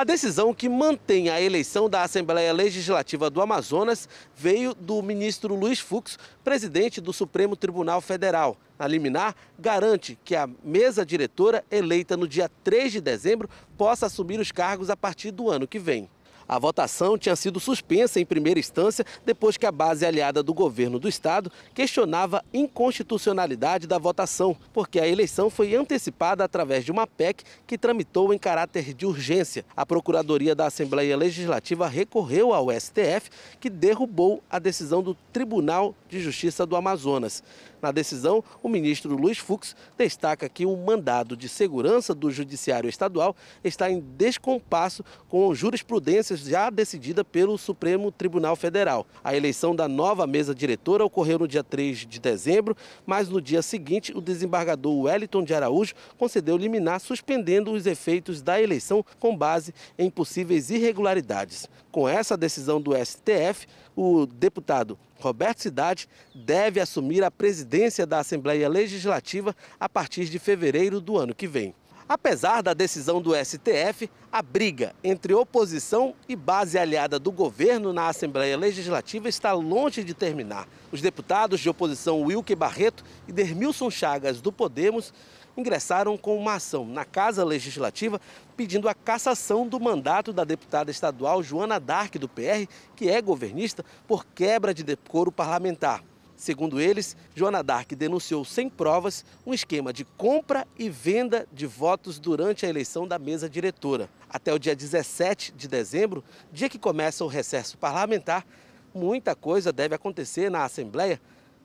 A decisão que mantém a eleição da Assembleia Legislativa do Amazonas veio do ministro Luiz Fux, presidente do Supremo Tribunal Federal. A liminar garante que a mesa diretora eleita no dia 3 de dezembro possa assumir os cargos a partir do ano que vem. A votação tinha sido suspensa em primeira instância depois que a base aliada do governo do estado questionava inconstitucionalidade da votação, porque a eleição foi antecipada através de uma PEC que tramitou em caráter de urgência. A Procuradoria da Assembleia Legislativa recorreu ao STF, que derrubou a decisão do Tribunal de Justiça do Amazonas. Na decisão, o ministro Luiz Fux destaca que o mandado de segurança do Judiciário Estadual está em descompasso com jurisprudências já decidida pelo Supremo Tribunal Federal. A eleição da nova mesa diretora ocorreu no dia 3 de dezembro, mas no dia seguinte, o desembargador Wellington de Araújo concedeu liminar suspendendo os efeitos da eleição com base em possíveis irregularidades. Com essa decisão do STF, o deputado Roberto Cidade deve assumir a presidência da Assembleia Legislativa a partir de fevereiro do ano que vem. Apesar da decisão do STF, a briga entre oposição e base aliada do governo na Assembleia Legislativa está longe de terminar. Os deputados de oposição Wilke Barreto e Dermilson Chagas do Podemos ingressaram com uma ação na Casa Legislativa pedindo a cassação do mandato da deputada estadual Joana Dark do PR, que é governista, por quebra de decoro parlamentar. Segundo eles, Joana Dark denunciou sem provas um esquema de compra e venda de votos durante a eleição da mesa diretora. Até o dia 17 de dezembro, dia que começa o recesso parlamentar, muita coisa deve acontecer na Assembleia,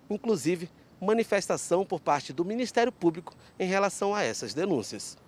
inclusive manifestação por parte do Ministério Público em relação a essas denúncias.